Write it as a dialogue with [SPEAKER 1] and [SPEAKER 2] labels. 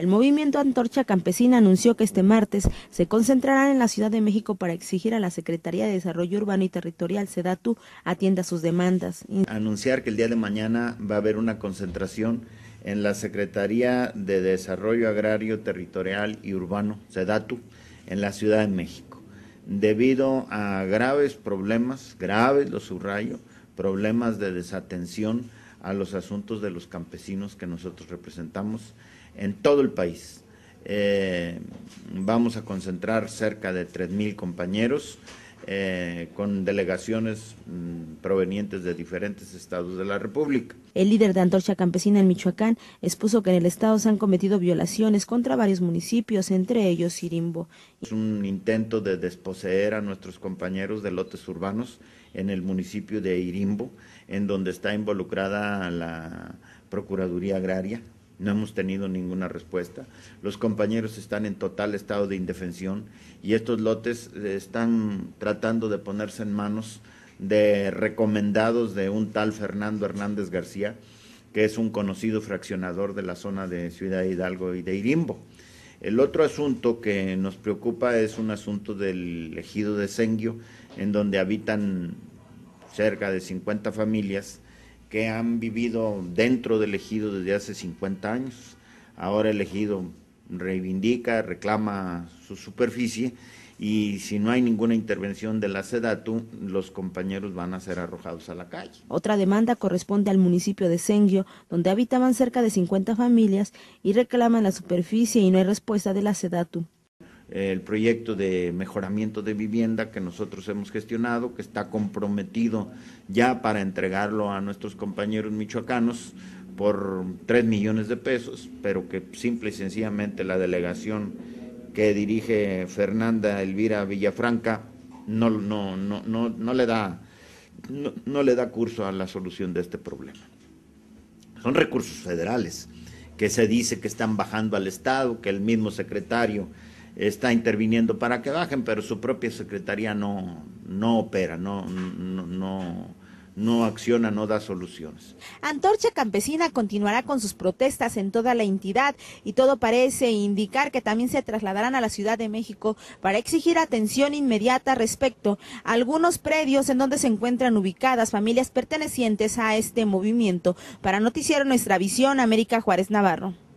[SPEAKER 1] El movimiento Antorcha Campesina anunció que este martes se concentrarán en la Ciudad de México para exigir a la Secretaría de Desarrollo Urbano y Territorial, SEDATU, atienda sus demandas.
[SPEAKER 2] Anunciar que el día de mañana va a haber una concentración en la Secretaría de Desarrollo Agrario, Territorial y Urbano, SEDATU, en la Ciudad de México, debido a graves problemas, graves, lo subrayo, problemas de desatención a los asuntos de los campesinos que nosotros representamos en todo el país. Eh, vamos a concentrar cerca de 3.000 compañeros eh, con delegaciones mm, provenientes de diferentes estados de la República.
[SPEAKER 1] El líder de Antorcha Campesina en Michoacán expuso que en el estado se han cometido violaciones contra varios municipios, entre ellos Irimbo.
[SPEAKER 2] Es un intento de desposeer a nuestros compañeros de lotes urbanos en el municipio de Irimbo, en donde está involucrada la Procuraduría Agraria no hemos tenido ninguna respuesta. Los compañeros están en total estado de indefensión y estos lotes eh, están tratando de ponerse en manos de recomendados de un tal Fernando Hernández García, que es un conocido fraccionador de la zona de Ciudad Hidalgo y de Irimbo. El otro asunto que nos preocupa es un asunto del ejido de Sengio, en donde habitan cerca de 50 familias que han vivido dentro del ejido desde hace 50 años. Ahora el ejido reivindica, reclama su superficie y si no hay ninguna intervención de la SEDATU, los compañeros van a ser arrojados a la calle.
[SPEAKER 1] Otra demanda corresponde al municipio de Sengio, donde habitaban cerca de 50 familias y reclaman la superficie y no hay respuesta de la SEDATU
[SPEAKER 2] el proyecto de mejoramiento de vivienda que nosotros hemos gestionado, que está comprometido ya para entregarlo a nuestros compañeros michoacanos por 3 millones de pesos, pero que simple y sencillamente la delegación que dirige Fernanda Elvira Villafranca no, no, no, no, le, da, no le da curso a la solución de este problema. Son recursos federales que se dice que están bajando al Estado, que el mismo secretario está interviniendo para que bajen, pero su propia secretaría no, no opera, no, no, no no acciona, no da soluciones.
[SPEAKER 1] Antorcha Campesina continuará con sus protestas en toda la entidad y todo parece indicar que también se trasladarán a la Ciudad de México para exigir atención inmediata respecto a algunos predios en donde se encuentran ubicadas familias pertenecientes a este movimiento. Para Noticiero Nuestra Visión, América Juárez Navarro.